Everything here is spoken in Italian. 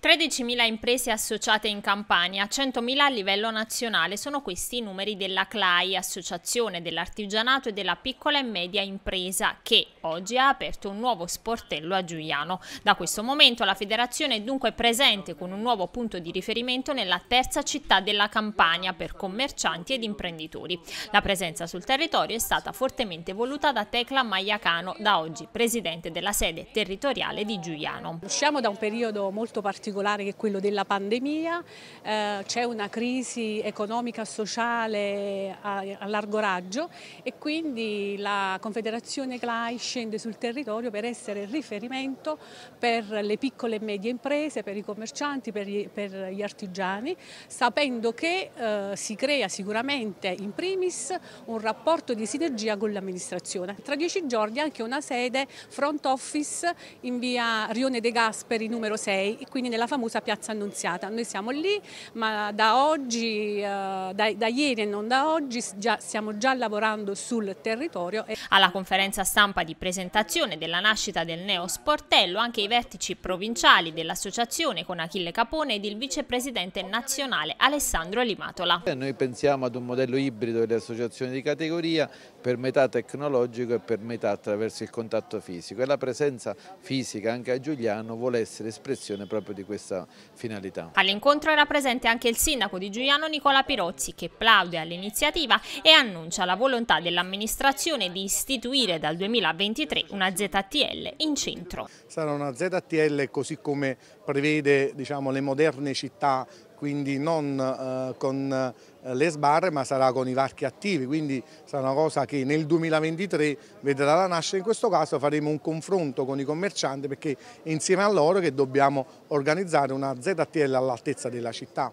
13.000 imprese associate in Campania, 100.000 a livello nazionale. Sono questi i numeri della CLAI, Associazione dell'Artigianato e della Piccola e Media Impresa, che oggi ha aperto un nuovo sportello a Giuliano. Da questo momento la federazione è dunque presente con un nuovo punto di riferimento nella terza città della Campania per commercianti ed imprenditori. La presenza sul territorio è stata fortemente voluta da Tecla Maiacano, da oggi presidente della sede territoriale di Giuliano. Usciamo da un periodo molto particolare particolare che è quello della pandemia, eh, c'è una crisi economica e sociale a, a, largo raggio e quindi la Confederazione CLAI scende sul territorio per essere riferimento per le piccole e medie imprese, per i commercianti, per gli, per gli artigiani, sapendo che eh, si crea sicuramente in primis un rapporto di sinergia con l'amministrazione. Tra dieci giorni anche una sede front office in via Rione De Gasperi numero 6 e quindi termine la famosa piazza annunziata. Noi siamo lì, ma da oggi, eh, da, da ieri e non da oggi, già, stiamo già lavorando sul territorio. Alla conferenza stampa di presentazione della nascita del neo sportello, anche i vertici provinciali dell'associazione con Achille Capone ed il vicepresidente nazionale Alessandro Limatola. Eh, noi pensiamo ad un modello ibrido delle associazioni di categoria per metà tecnologico e per metà attraverso il contatto fisico e la presenza fisica anche a Giuliano vuole essere espressione proprio di di questa finalità. All'incontro era presente anche il sindaco di Giuliano Nicola Pirozzi che plaude all'iniziativa e annuncia la volontà dell'amministrazione di istituire dal 2023 una ZTL in centro. Sarà una ZTL così come prevede diciamo, le moderne città quindi non eh, con eh, le sbarre ma sarà con i varchi attivi, quindi sarà una cosa che nel 2023 vedrà la nascita, in questo caso faremo un confronto con i commercianti perché è insieme a loro che dobbiamo organizzare una ZTL all'altezza della città.